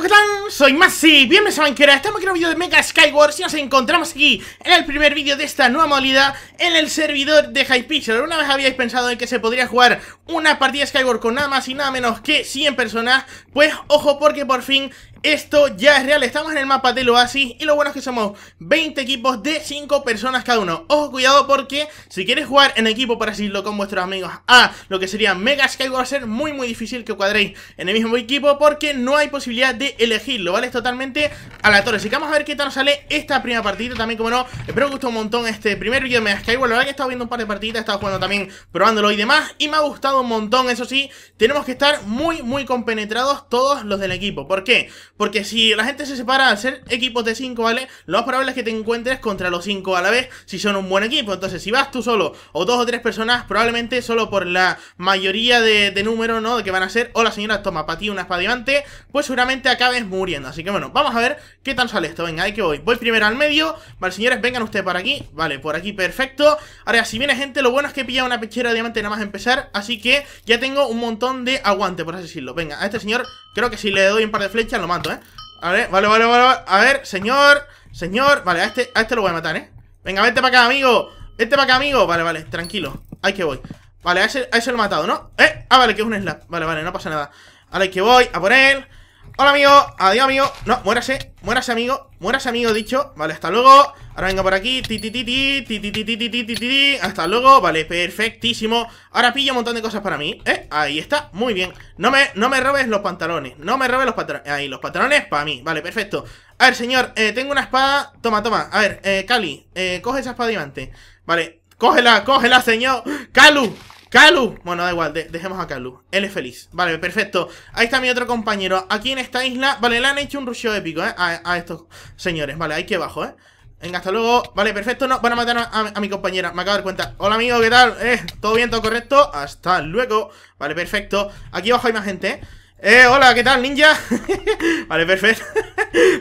¿qué tal? Soy Masi, bienvenidos a Banquera, estamos aquí en un vídeo de Mega Skyward. y nos encontramos aquí en el primer vídeo de esta nueva modalidad en el servidor de Hypixel Una vez habíais pensado en que se podría jugar una partida Skyward con nada más y nada menos que 100 personas, pues ojo porque por fin esto ya es real, estamos en el mapa del oasis y lo bueno es que somos 20 equipos de 5 personas cada uno Ojo, cuidado porque si quieres jugar en equipo para seguirlo con vuestros amigos a lo que sería Mega Sky va a ser muy muy difícil que cuadréis en el mismo equipo porque no hay posibilidad de elegirlo, ¿vale? Es totalmente aleatorio, así que vamos a ver qué tal nos sale esta primera partida también, como no, espero que os gustó un montón este primer vídeo de Mega Sky, la verdad que he estado viendo un par de partidas, he estado jugando también, probándolo y demás y me ha gustado un montón, eso sí, tenemos que estar muy muy compenetrados todos los del equipo, ¿por qué? Porque si la gente se separa al ser equipos de 5, ¿vale? Lo más probable es que te encuentres contra los 5 a la vez si son un buen equipo. Entonces, si vas tú solo o dos o tres personas, probablemente solo por la mayoría de, número, ¿no? De que van a ser, hola señora, toma, para ti una diamante pues seguramente acabes muriendo. Así que bueno, vamos a ver qué tal sale esto. Venga, ahí que voy. Voy primero al medio. Vale, señores, vengan ustedes para aquí. Vale, por aquí, perfecto. Ahora, si viene gente, lo bueno es que he pillado una pechera de diamante nada más empezar. Así que ya tengo un montón de aguante, por así decirlo. Venga, a este señor Creo que si le doy un par de flechas lo mato, ¿eh? vale, vale, vale, vale. A ver, señor, señor. Vale, a este, a este lo voy a matar, ¿eh? Venga, vete para acá, amigo. Vete para acá, amigo. Vale, vale, tranquilo. Ahí que voy. Vale, a ese, lo he matado, ¿no? ¿Eh? Ah, vale, que es un slap. Vale, vale, no pasa nada. Vale, que voy a por él. Hola, amigo. Adiós, amigo. No, muérase. Muérase, amigo. Muérase, amigo, dicho. Vale, hasta luego. Ahora venga por aquí. Ti, ti, ti, ti, ti, ti, ti, ti, ti, ti, Hasta luego. Vale, perfectísimo. Ahora pillo un montón de cosas para mí. ¿Eh? Ahí está. Muy bien. No me, no me robes los pantalones. No me robes los pantalones. Ahí, los pantalones para mí. Vale, perfecto. A ver, señor. Eh, tengo una espada. Toma, toma. A ver, eh, Cali. Eh, coge esa espada diamante. Vale. Cógela, cógela, señor. Calu, ¡Kalu! bueno, da igual, dejemos a Kalu. Él es feliz. Vale, perfecto. Ahí está mi otro compañero. Aquí en esta isla, vale, le han hecho un rusheo épico, ¿eh? A, estos señores. Vale, que abajo, ¿eh? Venga, hasta luego. Vale, perfecto. No, van a matar a, mi compañera. Me acabo de dar cuenta. Hola, amigo, ¿qué tal? Eh, ¿Todo bien? ¿Todo correcto? Hasta luego. Vale, perfecto. Aquí abajo hay más gente, ¿eh? eh hola, ¿qué tal, ninja? vale, perfecto.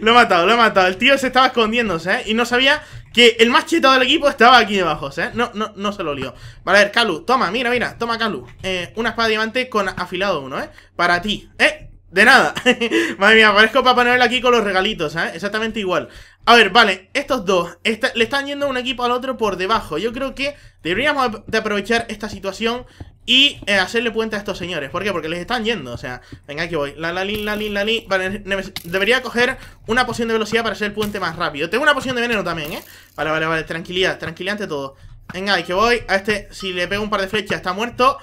lo he matado, lo he matado. El tío se estaba escondiéndose, ¿eh? Y no sabía que el más chetado del equipo estaba aquí debajo, ¿eh? no, no, no se lo lío Vale, a ver, Calu, toma, mira, mira, toma Calu. Eh, una espada diamante con afilado uno, ¿eh? Para ti, ¿eh? De nada. Madre mía, parezco para Noel aquí con los regalitos, ¿eh? Exactamente igual. A ver, vale, estos dos le están yendo un equipo al otro por debajo. Yo creo que deberíamos de aprovechar esta situación y eh, hacerle puente a estos señores. ¿Por qué? Porque les están yendo. O sea, venga, que voy. La la lin, la lin, la Vale, debería coger una poción de velocidad para hacer el puente más rápido. Tengo una poción de veneno también, ¿eh? Vale, vale, vale. Tranquilidad, tranquilidad ante todo. Venga, que voy. A este, si le pego un par de flechas, está muerto.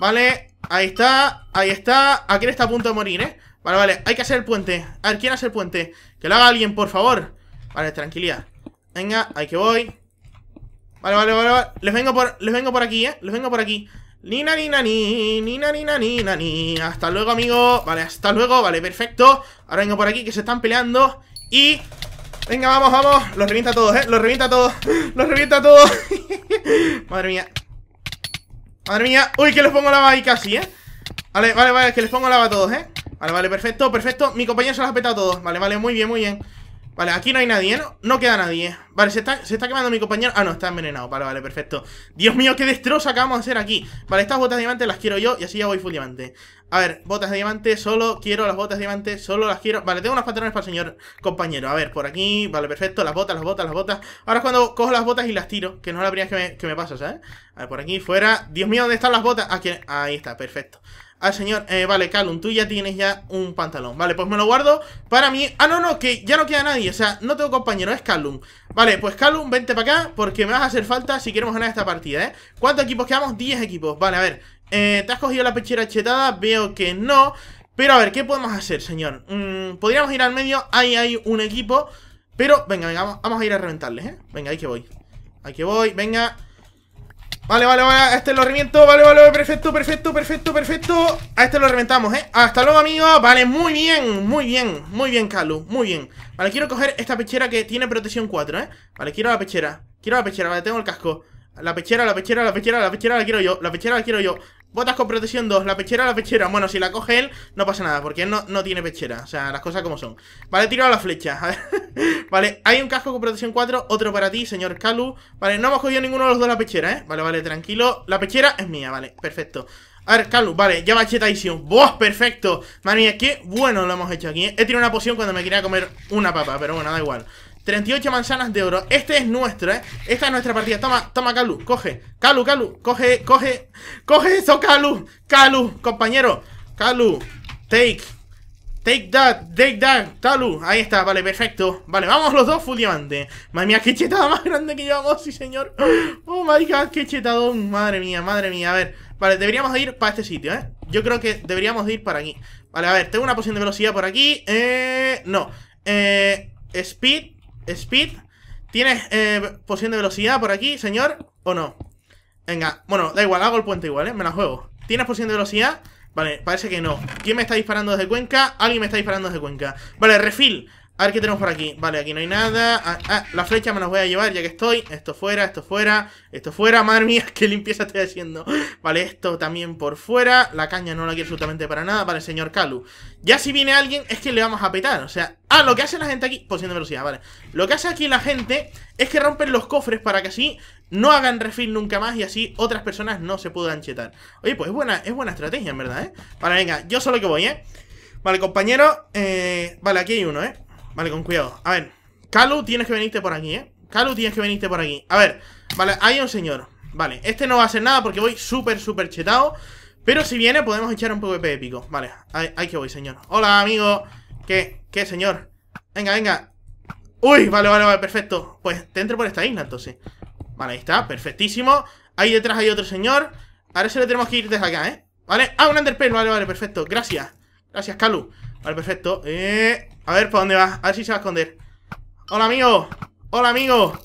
Vale, ahí está. Ahí está. Aquí está a punto de morir, ¿eh? Vale, vale. Hay que hacer el puente. A ver, ¿quién hace el puente? Que lo haga alguien, por favor. Vale, tranquilidad. Venga, ahí que voy. Vale, vale, vale, vale. Les vengo por, les vengo por aquí, ¿eh? Les vengo por aquí ni ni ni, ni ni nina, ni. Hasta luego, amigo. Vale, hasta luego. Vale, perfecto. Ahora vengo por aquí que se están peleando. Y... Venga, vamos, vamos. Los revienta todos, ¿eh? Los revienta todos. Los revienta todos. Madre mía. Madre mía. Uy, que les pongo lava ahí casi, ¿eh? Vale, vale, vale. Que les pongo lava a todos, ¿eh? Vale, vale, perfecto, perfecto. Mi compañero se las petado a todos. Vale, vale, muy bien, muy bien. Vale, aquí no hay nadie, ¿no? No queda nadie Vale, se está, se está quemando mi compañero Ah, no, está envenenado Vale, vale, perfecto Dios mío, qué destrozo acabamos de hacer aquí Vale, estas botas de diamante las quiero yo Y así ya voy full diamante A ver, botas de diamante Solo quiero las botas de diamante Solo las quiero Vale, tengo unos patrones para el señor compañero A ver, por aquí Vale, perfecto Las botas, las botas, las botas Ahora es cuando cojo las botas y las tiro Que no es la primera vez que me, que me pasa, ¿sabes? A ver, por aquí, fuera Dios mío, ¿dónde están las botas? Aquí, ahí está, perfecto al señor, eh, vale, Calum, tú ya tienes ya un pantalón Vale, pues me lo guardo para mí Ah, no, no, que ya no queda nadie, o sea, no tengo compañero, es Calum Vale, pues Calum, vente para acá porque me vas a hacer falta si queremos ganar esta partida, ¿eh? ¿Cuántos equipos quedamos? 10 equipos, vale, a ver eh, ¿Te has cogido la pechera chetada? Veo que no Pero a ver, ¿qué podemos hacer, señor? Mm, podríamos ir al medio, ahí hay un equipo Pero, venga, venga, vamos, vamos a ir a reventarles, ¿eh? Venga, ahí que voy Ahí que voy, venga Vale, vale, vale, a este lo reviento Vale, vale, perfecto, perfecto, perfecto, perfecto A este lo reventamos, eh Hasta luego, amigos Vale, muy bien, muy bien Muy bien, Calu, muy bien Vale, quiero coger esta pechera que tiene protección 4, eh Vale, quiero la pechera Quiero la pechera, vale, tengo el casco La pechera, la pechera, la pechera, la pechera la quiero yo La pechera la quiero yo Botas con protección 2, la pechera, la pechera Bueno, si la coge él, no pasa nada Porque él no, no tiene pechera, o sea, las cosas como son Vale, he tirado la flecha, Vale, hay un casco con protección 4, otro para ti, señor Calu Vale, no hemos cogido ninguno de los dos la pechera, eh Vale, vale, tranquilo, la pechera es mía, vale, perfecto a ver, Calu, vale, ya va chetaición ¡Buah, perfecto! Madre qué bueno lo hemos hecho aquí ¿eh? He tirado una poción cuando me quería comer una papa Pero bueno, da igual 38 manzanas de oro. Este es nuestro, ¿eh? Esta es nuestra partida. Toma, toma, Calu. Coge. Calu, Calu. Coge, coge. Coge eso, Calu. Calu, compañero. Calu. Take. Take that, take that, Calu. Ahí está, vale, perfecto. Vale, vamos los dos, full diamante. Madre mía, qué chetada más grande que llevamos, sí, señor. Oh my god, qué chetadón. Madre mía, madre mía. A ver, vale, deberíamos ir para este sitio, ¿eh? Yo creo que deberíamos ir para aquí. Vale, a ver, tengo una poción de velocidad por aquí. Eh. No. Eh. Speed. Speed. ¿Tienes eh, poción de velocidad por aquí, señor? ¿O no? Venga, bueno, da igual, hago el puente igual, ¿eh? Me la juego. ¿Tienes poción de velocidad? Vale, parece que no. ¿Quién me está disparando desde Cuenca? Alguien me está disparando desde Cuenca. Vale, refill a ver qué tenemos por aquí. Vale, aquí no hay nada. Ah, ah la flecha me la voy a llevar ya que estoy. Esto fuera, esto fuera, esto fuera. Madre mía, qué limpieza estoy haciendo. Vale, esto también por fuera. La caña no la quiero absolutamente para nada. Vale, señor Kalu. Ya si viene alguien es que le vamos a petar. O sea, ah, lo que hace la gente aquí... Poción pues de velocidad, vale. Lo que hace aquí la gente es que rompen los cofres para que así no hagan refill nunca más y así otras personas no se puedan chetar. Oye, pues es buena, es buena estrategia, en verdad, ¿eh? Vale, venga, yo solo que voy, ¿eh? Vale, compañero, eh, Vale, aquí hay uno, ¿eh? Vale, con cuidado. A ver, Calu, tienes que venirte por aquí, ¿eh? Calu, tienes que venirte por aquí. A ver, vale, hay un señor. Vale, este no va a hacer nada porque voy súper, súper chetado. Pero si viene, podemos echar un PvP épico. Vale, ahí, que voy, señor. Hola, amigo. ¿Qué? ¿Qué, señor? Venga, venga. Uy, vale, vale, vale, perfecto. Pues te entro por esta isla, entonces. Vale, ahí está, perfectísimo. Ahí detrás hay otro señor. Ahora se le tenemos que ir desde acá, ¿eh? Vale, ah, un underpin vale, vale, perfecto. Gracias. Gracias, Calu Vale, perfecto. Eh, a ver por dónde va. A ver si se va a esconder. ¡Hola, amigo! ¡Hola, amigo!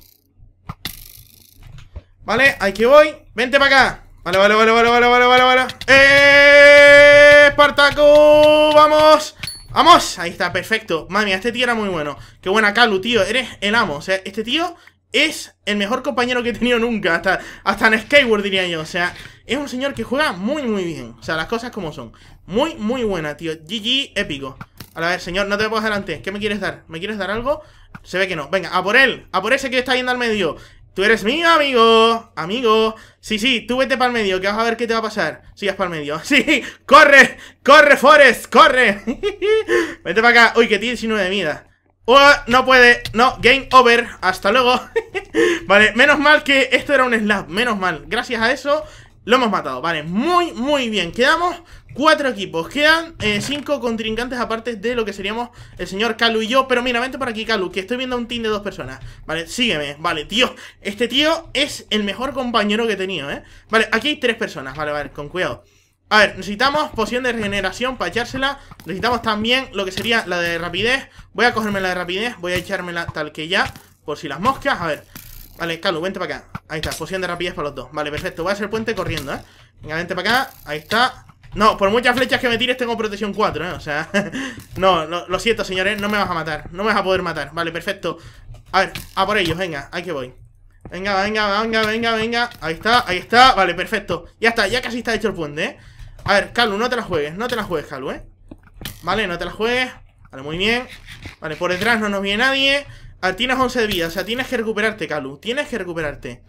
Vale, que voy. ¡Vente para acá! Vale, vale, vale, vale, vale, vale, vale, vale. ¡Eh! ¡Espartaco! ¡Vamos! ¡Vamos! Ahí está, perfecto. Mami, este tío era muy bueno. Qué buena, Calu, tío. Eres el amo. O sea, este tío es el mejor compañero que he tenido nunca. Hasta, hasta en skateboard, diría yo. O sea, es un señor que juega muy, muy bien. O sea, las cosas como son. Muy, muy buena, tío. GG épico. A ver, señor, no te puedo delante. ¿Qué me quieres dar? ¿Me quieres dar algo? Se ve que no. Venga, a por él. A por ese que está yendo al medio. Tú eres mío, amigo. Amigo. Sí, sí, tú vete para el medio, que vas a ver qué te va a pasar. Sigas para el medio. Sí, corre. Corre, Forest. Corre. vete para acá. Uy, que tiene 19 de vida. Oh, no puede, no, game over, hasta luego Vale, menos mal que esto era un slap, menos mal Gracias a eso lo hemos matado, vale, muy, muy bien Quedamos Cuatro equipos, quedan eh, cinco contrincantes aparte de lo que seríamos el señor Calu y yo Pero mira, vente por aquí Calu, que estoy viendo un team de dos personas Vale, sígueme, vale, tío, este tío es el mejor compañero que he tenido, ¿eh? Vale, aquí hay tres personas, vale, vale, con cuidado a ver, necesitamos poción de regeneración para echársela Necesitamos también lo que sería la de rapidez Voy a cogerme la de rapidez, voy a echármela tal que ya Por si las moscas, a ver Vale, Calu, vente para acá Ahí está, poción de rapidez para los dos Vale, perfecto, voy a hacer puente corriendo, ¿eh? Venga, vente para acá, ahí está no, por muchas flechas que me tires tengo protección 4, ¿eh? O sea, no, lo, siento, señores, no me vas a matar No me vas a poder matar, vale, perfecto A ver, a por ellos, venga, ahí que voy Venga, venga, venga, venga, venga Ahí está, ahí está, vale, perfecto Ya está, ya casi está hecho el puente, ¿eh? A ver, Calu, no te la juegues, no te la juegues, Calu, ¿eh? Vale, no te la juegues Vale, muy bien Vale, por detrás no nos viene nadie A ah, tienes 11 de vida, o sea, tienes que recuperarte, Calu Tienes que recuperarte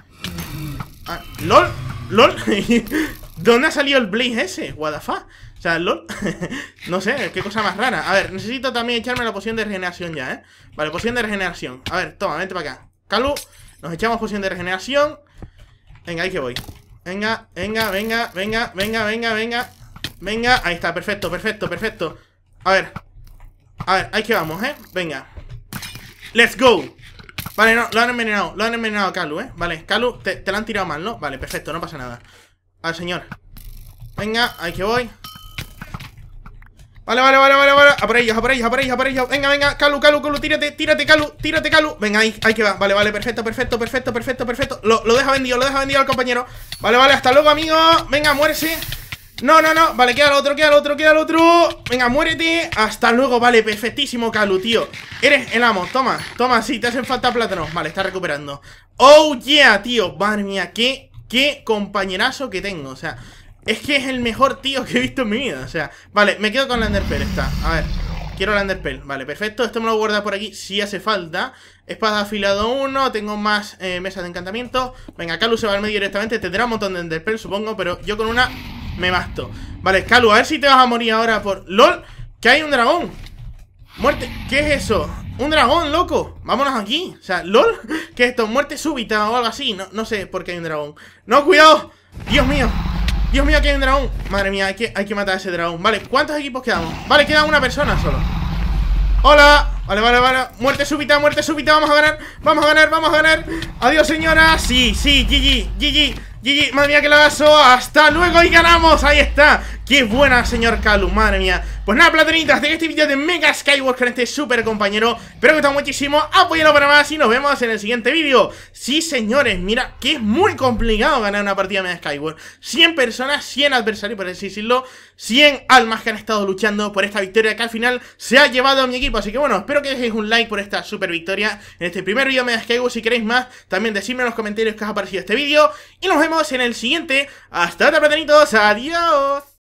ah, LOL LOL dónde ha salido el Blaze ese? ¿What the fuck? O sea, LOL. no sé, qué cosa más rara. A ver, necesito también echarme la poción de regeneración ya, ¿eh? Vale, poción de regeneración. A ver, toma, vente para acá. Calu, nos echamos poción de regeneración. Venga, ahí que voy. Venga, venga, venga, venga, venga, venga, venga. Venga, ahí está, perfecto, perfecto, perfecto. A ver. A ver, ahí que vamos, ¿eh? Venga. Let's go. Vale, no, lo han envenenado, lo han envenenado a Calu, ¿eh? Vale, Calu, te, te lo han tirado mal, ¿no? Vale, perfecto, no pasa nada. Al señor. Venga, ahí que voy. Vale, vale, vale, vale, vale. A por ellos, a por ellos, a por ellos, Venga, venga, Calu, Calu, Calu, tírate, tírate, Calu, tírate, Calu. Venga, ahí, que va. Vale, vale, perfecto, perfecto, perfecto, perfecto, perfecto. Lo, deja vendido, lo deja vendido al compañero. Vale, vale, hasta luego, amigo. Venga, muérese. No, no, no, vale, queda el otro, queda el otro, queda el otro Venga, muérete, hasta luego, vale, perfectísimo, Calu, tío Eres el amo, toma, toma, sí, te hacen falta plátanos Vale, está recuperando Oh, yeah, tío, madre mía, qué qué compañerazo que tengo, o sea, es que es el mejor tío que he visto en mi vida, o sea, vale, me quedo con la Enderpearl, está, a ver, quiero la Enderpearl, vale, perfecto, esto me lo guarda por aquí si hace falta, espada afilado 1, tengo más eh, mesas de encantamiento, venga, Calu se va al medio directamente, tendrá un montón de Enderpearl supongo, pero yo con una me basto, vale, Calu, a ver si te vas a morir ahora por, lol, que hay un dragón, muerte, ¿qué es eso? ¡Un dragón, loco! ¡Vámonos aquí! O sea, ¿lol? que esto? ¿Muerte súbita o algo así? No, no sé por qué hay un dragón ¡No, cuidado! ¡Dios mío! ¡Dios mío, aquí hay un dragón! Madre mía, hay que, hay que matar a ese dragón Vale, ¿cuántos equipos quedamos? Vale, queda una persona solo ¡Hola! Vale, vale, vale, muerte súbita, muerte súbita Vamos a ganar, vamos a ganar, vamos a ganar Adiós señora, sí, sí, GG, GG GG, madre mía que lagazo Hasta luego y ganamos, ahí está Qué buena, señor Calum, madre mía Pues nada, platonitas, de este vídeo de Mega con Este súper compañero, espero que os muchísimo Apoyalo para más y nos vemos en el siguiente vídeo Sí, señores, mira Que es muy complicado ganar una partida de Mega Skywalker 100 personas, 100 adversarios Por así decirlo, 100 almas que han estado luchando Por esta victoria que al final se ha llevado a mi equipo Así que bueno, espero que dejéis un like por esta super victoria en este primer vídeo me Skywars. Si queréis más, también decidme en los comentarios qué os ha parecido este vídeo. Y nos vemos en el siguiente. Hasta otra, platanitos. Adiós.